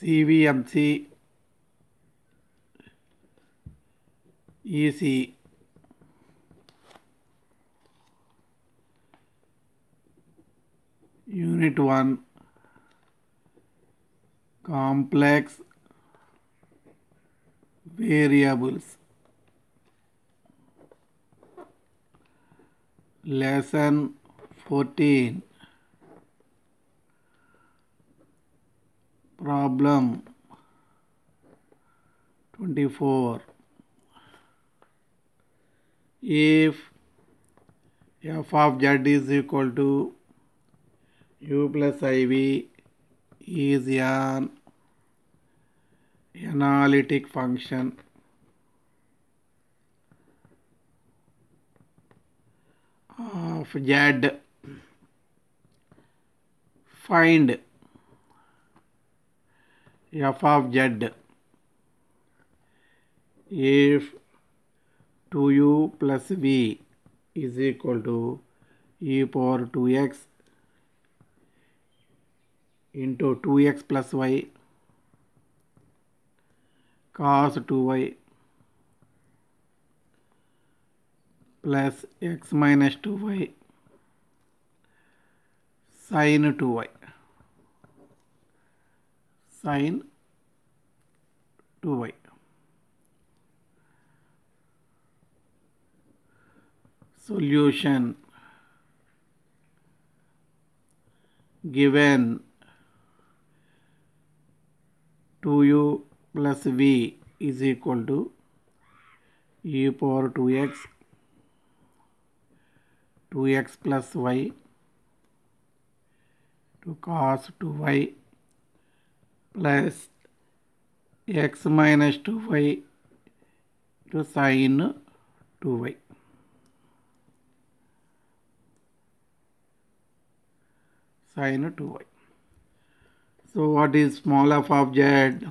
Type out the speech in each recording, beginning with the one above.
CVMC, EC, Unit 1, Complex Variables, Lesson 14 problem 24 if f of z is equal to u plus iv is an analytic function of z find f of z if 2u plus v is equal to e power 2x into 2x plus y cos 2y plus x minus 2y sin 2y sin 2y. Solution given to u plus v is equal to e power 2x 2x plus y to cos 2y plus x minus 2y to sine 2y. Sine 2y. So what is small f of z?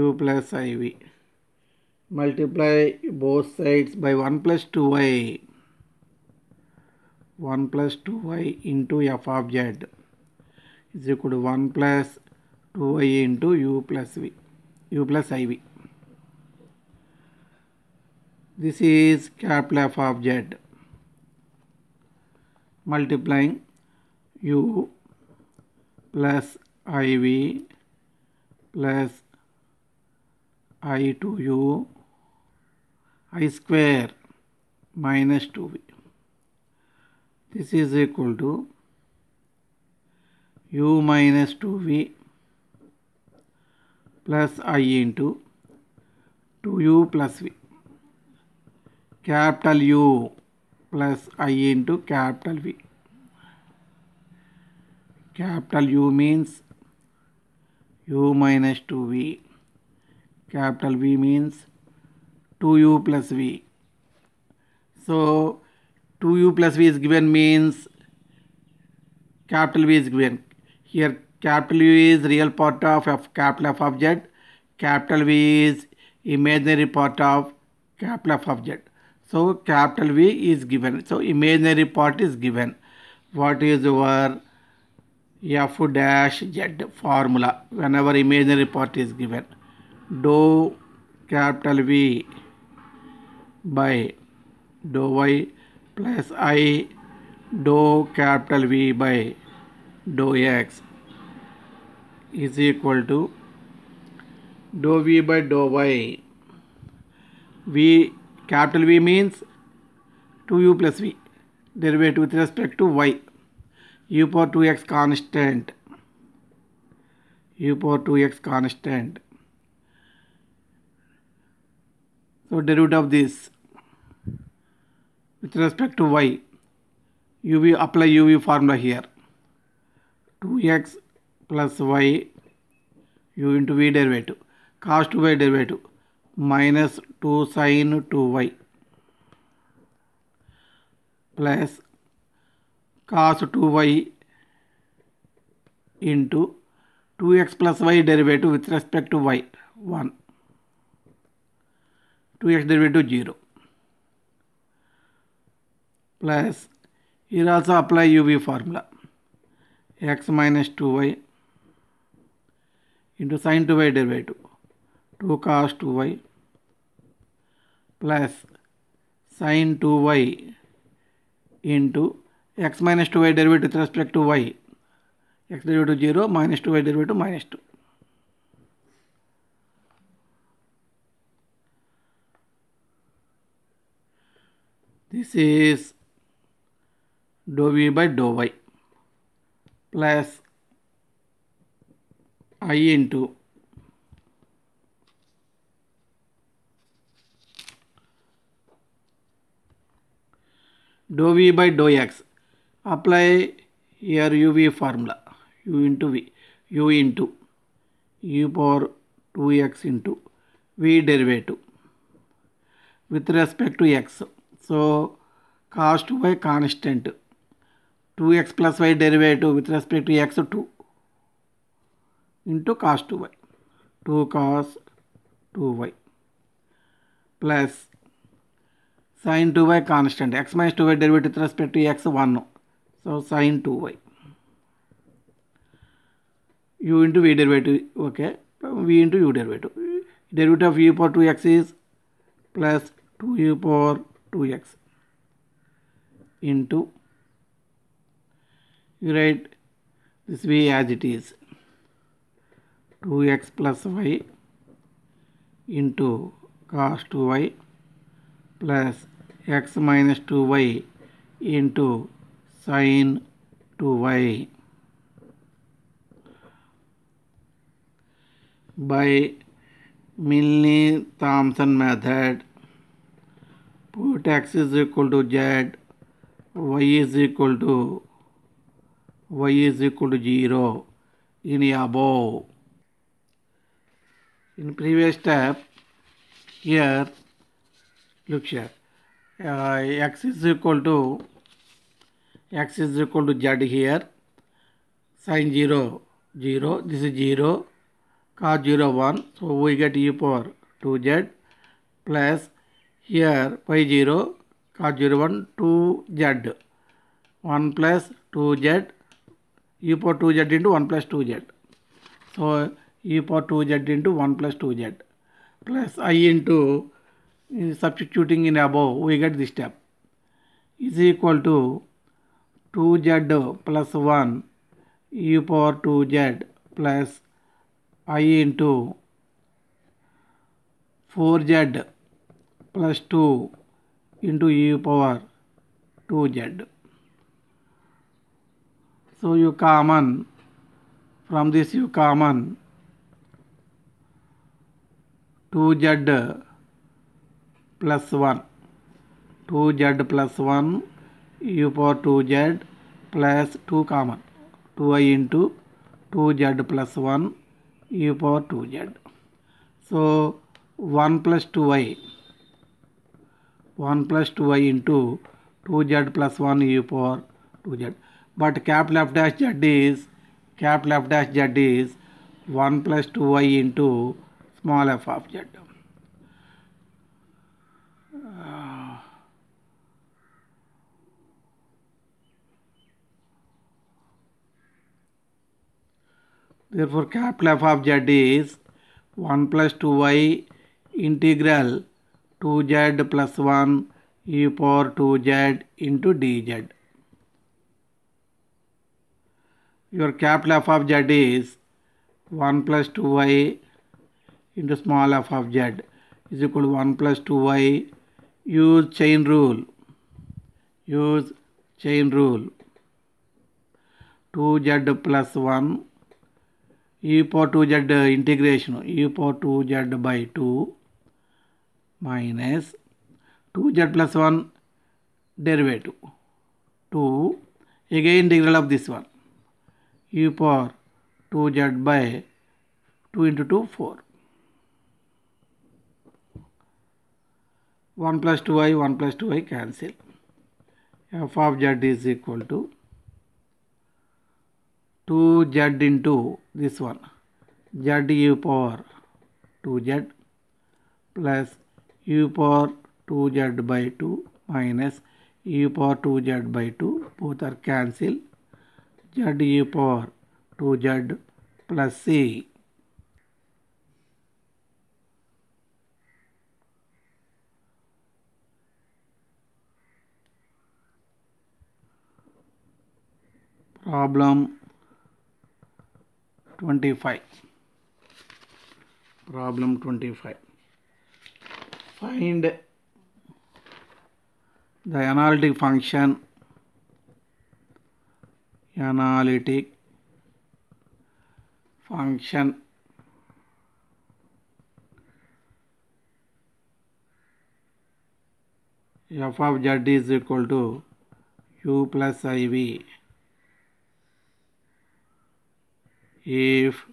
u plus iv. Multiply both sides by 1 plus 2y. 1 plus 2y into f of z is equal to 1 plus 2i into u plus v u plus iv this is capital f of z multiplying u plus iv plus i to u i square minus 2v this is equal to u minus 2v plus i into 2u plus v. Capital U plus i into capital V. Capital U means u minus 2v. Capital V means 2u plus v. So 2u plus v is given means capital V is given. Here Capital U is real part of F capital F of Z. Capital V is imaginary part of capital F of Z. So capital V is given. So imaginary part is given. What is your F dash Z formula whenever imaginary part is given? do capital V by do Y plus I do capital V by do X is equal to dou v by dou y v capital V means 2u plus v derivative with respect to y u power 2x constant u power 2x constant so derivative of this with respect to y uv apply uv formula here 2x plus y u into v derivative cos 2y derivative minus 2 sine 2y plus cos 2y into 2x plus y derivative with respect to y 1 2x derivative 0 plus here also apply uv formula x minus 2y into sine 2y derivative 2 cos 2y plus sine 2y into x minus 2y derivative with respect to y x derivative 0 minus 2y derivative minus 2 this is dou v by dou y plus i into dou v by dou x apply here uv formula u into v u into u power 2x into v derivative with respect to x so cos by constant 2x plus y derivative with respect to x 2 into cos 2y 2 cos 2y plus sin 2y constant x minus 2y derivative with respect to x 1 so sin 2y u into v derivative okay v into u derivative derivative of u power 2x is plus 2u power 2x into you write this way as it is two X plus Y into का two Y plus X minus two Y into sine two Y by Milne Thomson method put x is equal to Z why is equal to Y is equal to zero in above in previous step here look here uh, x is equal to x is equal to z here sine 0 0 this is 0 cos 0 1 so we get e power 2z plus here pi 0 cos 0 1 2z 1 plus 2z e power 2z into 1 plus 2z so e power 2z into 1 plus 2z plus i into uh, substituting in above we get this step is equal to 2z plus 1 e power 2z plus i into 4z plus 2 into e power 2z. So you common, from this you common 2z plus 1 2z plus 1 u power 2z plus 2 common 2i into 2z plus 1 u power 2z so 1 plus 2i 1 plus 2i into 2z plus 1 u power 2z but capital f dash z is capital f dash z is 1 plus 2i into small f of z. Uh, therefore, capital F of z is 1 plus 2y integral 2z plus 1 e power 2z into dz. Your capital F of z is 1 plus 2y into small f of z is equal to 1 plus 2y. Use chain rule. Use chain rule. 2z plus 1 e power 2z integration e power 2z by 2 minus 2z plus 1 derivative 2 again integral of this one e power 2z by 2 into 2 4 1 plus 2i, 1 plus 2i cancel. f of z is equal to 2z into this one z u power 2z plus u power 2z by 2 minus u power 2z by 2 both are cancel. z u power 2z plus c problem 25 problem 25 find the analytic function analytic function f of z is equal to u plus iv if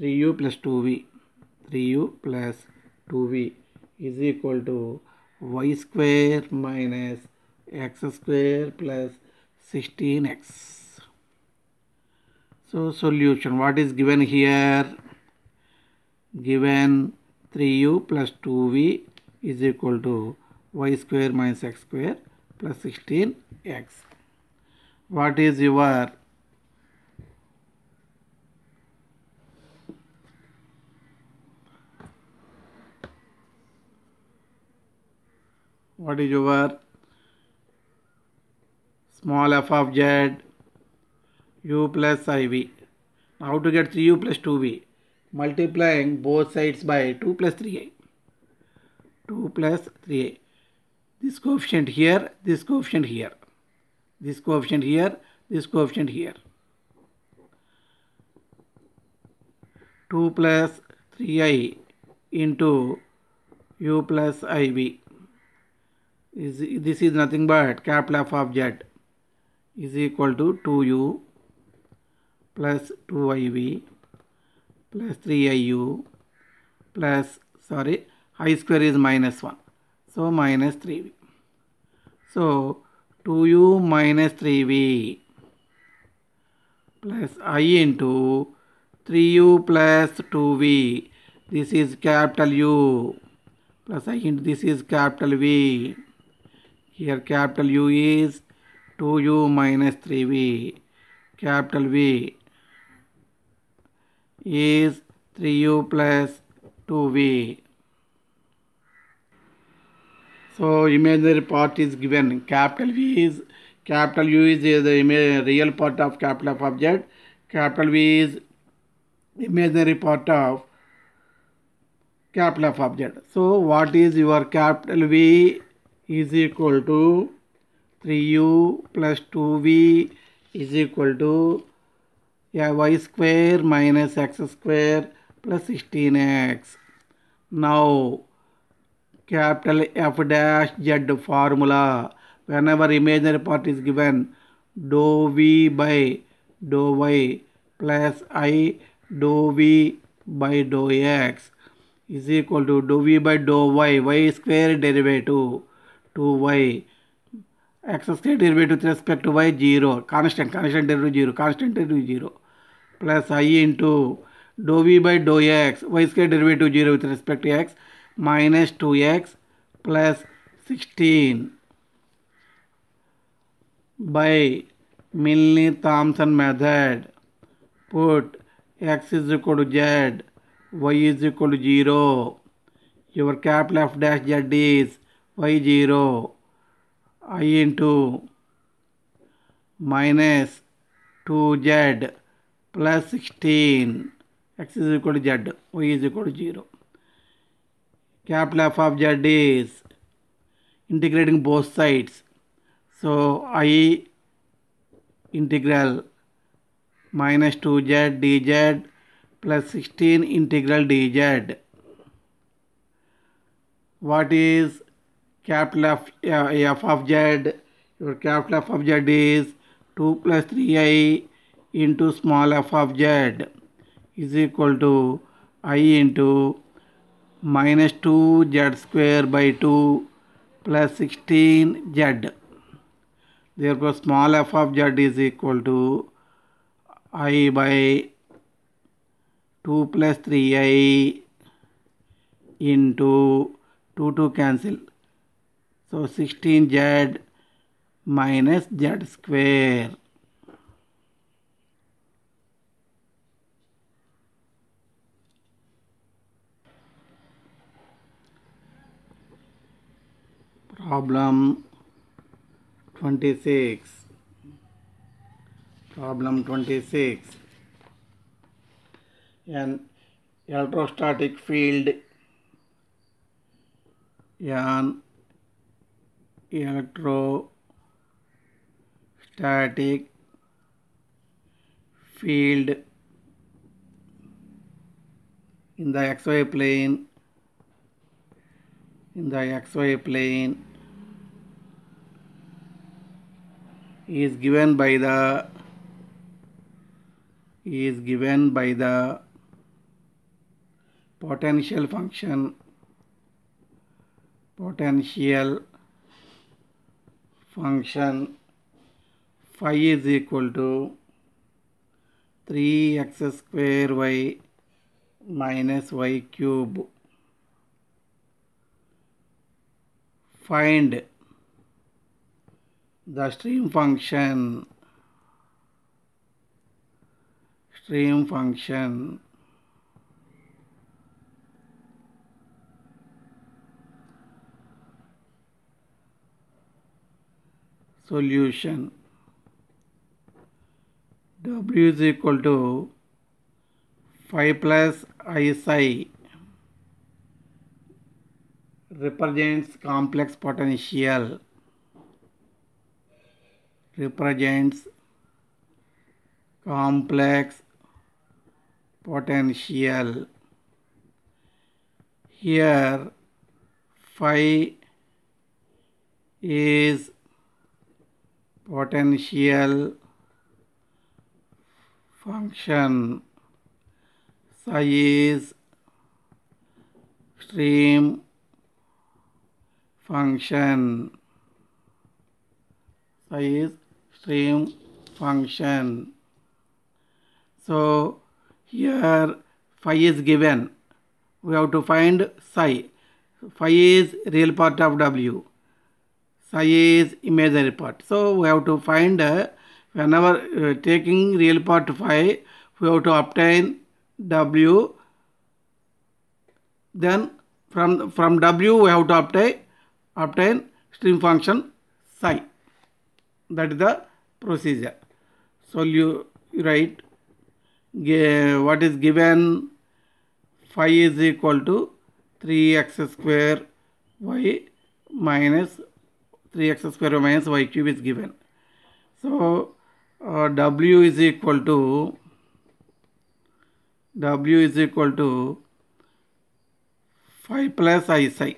3u plus 2v 3u plus 2v is equal to y square minus x square plus 16x so solution what is given here given 3u plus 2v is equal to y square minus x square plus 16x what is your what is your small f of z u plus iv how to get 3u plus 2v multiplying both sides by 2 plus 3a 2 plus 3a this coefficient here this coefficient here this coefficient here this coefficient here 2 plus 3i into u plus iv is this is nothing but capital f of z is equal to 2u plus 2iv plus 3iu plus sorry i square is minus 1 so minus 3v so 2u minus 3v plus i into 3u plus 2v this is capital U plus I into this is capital V here capital U is 2U minus 3V. Capital V is 3U plus 2V. So imaginary part is given. Capital V is capital U is the real part of capital F object. Capital V is imaginary part of capital F object. So what is your capital V is equal to three U plus two V is equal to या Y square minus X square plus sixteen X now capital F dash Z formula. Whenever imaginary part is given, do V by do Y plus I do V by do X is equal to do V by do Y, Y square derivative. Two Y X square derivative with respect to why zero constant constant derivative zero constant derivative zero plus I into dou V by dou X Y square derivative zero with respect to X minus two X plus sixteen by Milne Thomson method put x is equal to Z y is equal to zero your capital f dash Z is y0 i into minus 2z plus 16 x is equal to z y is equal to 0 capital f of z is integrating both sides so i integral minus 2z dz plus 16 integral dz what is capital F, uh, f of z, your capital F of z is 2 plus 3i into small f of z is equal to i into minus 2z square by 2 plus 16z. Therefore, small f of z is equal to i by 2 plus 3i into 2 to cancel so 16z minus z square. Problem 26. Problem 26. An electrostatic field an electrostatic field in the xy plane in the xy plane is given by the is given by the potential function potential function phi is equal to 3x square y minus y cube. Find the stream function stream function solution W is equal to 5 plus i psi represents complex potential represents complex potential here phi is potential function psi is stream function psi is stream function so here phi is given we have to find psi phi is real part of w is imaginary part so we have to find uh, whenever uh, taking real part phi, we have to obtain w then from from w we have to obtain obtain stream function psi that is the procedure so you write what is given phi is equal to 3x square y minus 3x square minus y cube is given. So uh, w is equal to w is equal to 5 plus i psi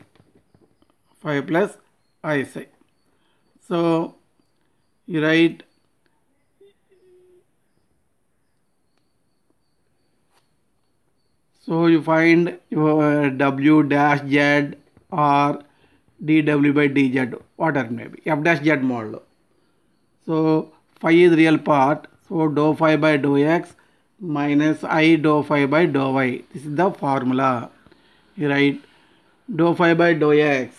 5 plus i psi. So you write So you find your W dash Z or dw by dz, whatever maybe. f dash z modulo. So phi is real part, so dou phi by dou x minus i dou phi by dou y. This is the formula. Right? write dou phi by dou x,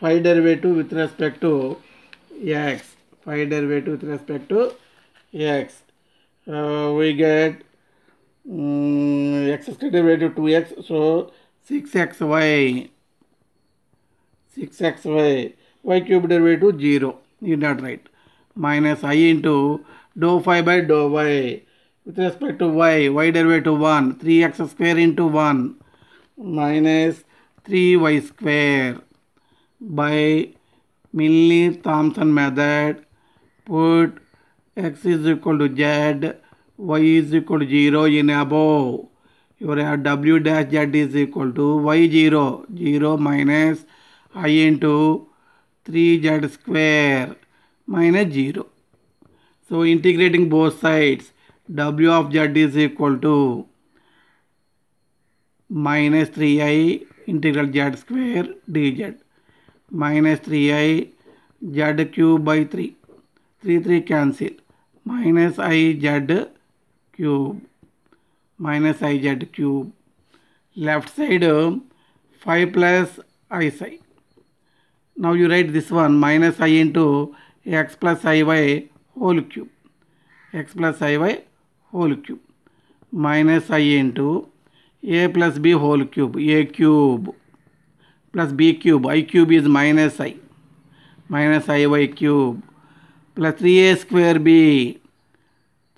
phi derivative with respect to x, phi derivative with respect to x. Uh, we get um, x square derivative 2x, so 6xy six x y y cube derive to zero not right minus e into del five by del y with respect y y derive one three x square into one minus three y square by Milne Thomson method put x is equal to Z why is equal to zero in above your W dash z is equal to why zero zero minus i into 3z square minus 0. So integrating both sides w of z is equal to minus 3i integral z square dz minus 3i z cube by 3. 3 3 cancel minus i z cube minus i z cube left side 5 plus i side now you write this one minus i into x plus iy whole cube. x plus iy whole cube minus i into a plus b whole cube a cube plus b cube i cube is minus i minus iy cube plus 3a square b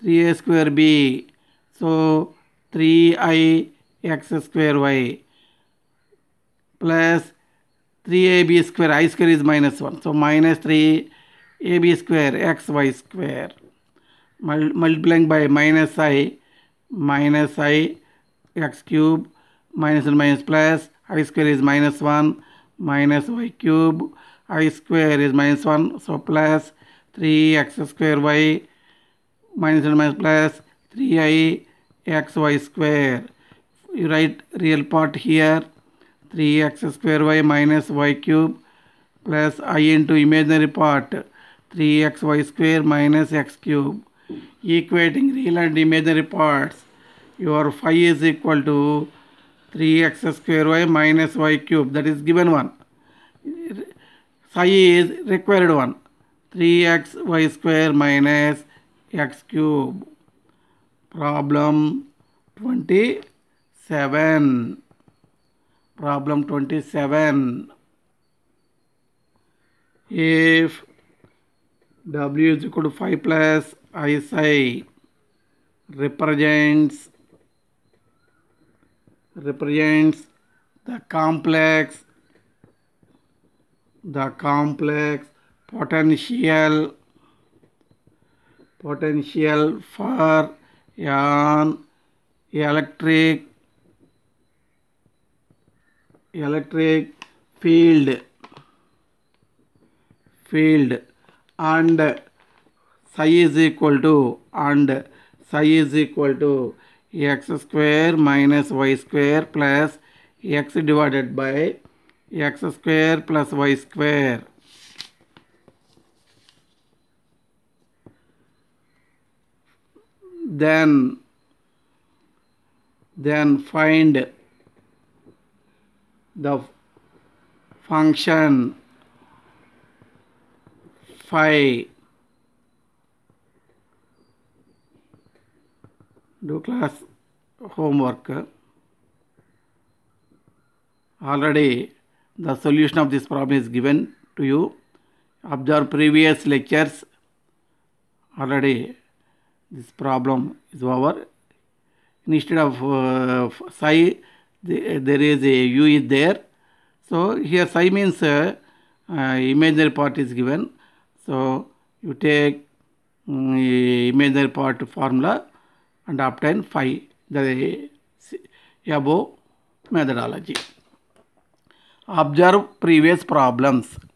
3a square b so 3i x square y plus 3ab square, i square is minus 1. So minus 3ab square xy square multiplying by minus i minus i x cube minus and minus plus i square is minus 1 minus y cube i square is minus 1 so plus 3x square y minus and minus plus 3i xy square you write real part here 3x square y minus y cube plus i into imaginary part 3xy square minus x cube equating real and imaginary parts your phi is equal to 3x square y minus y cube that is given one psi is required one 3xy square minus x cube problem 27 problem 27 if w is equal to 5 plus i psi represents represents the complex the complex potential potential for an electric electric field field and psi is equal to and psi is equal to x square minus y square plus x divided by x square plus y square then then find the function phi do class homework already the solution of this problem is given to you observe previous lectures already this problem is over instead of uh, psi uh, there is a u is there. So here psi means uh, uh, imaginary part is given. So you take um, imaginary part formula and obtain phi the above methodology. Observe previous problems.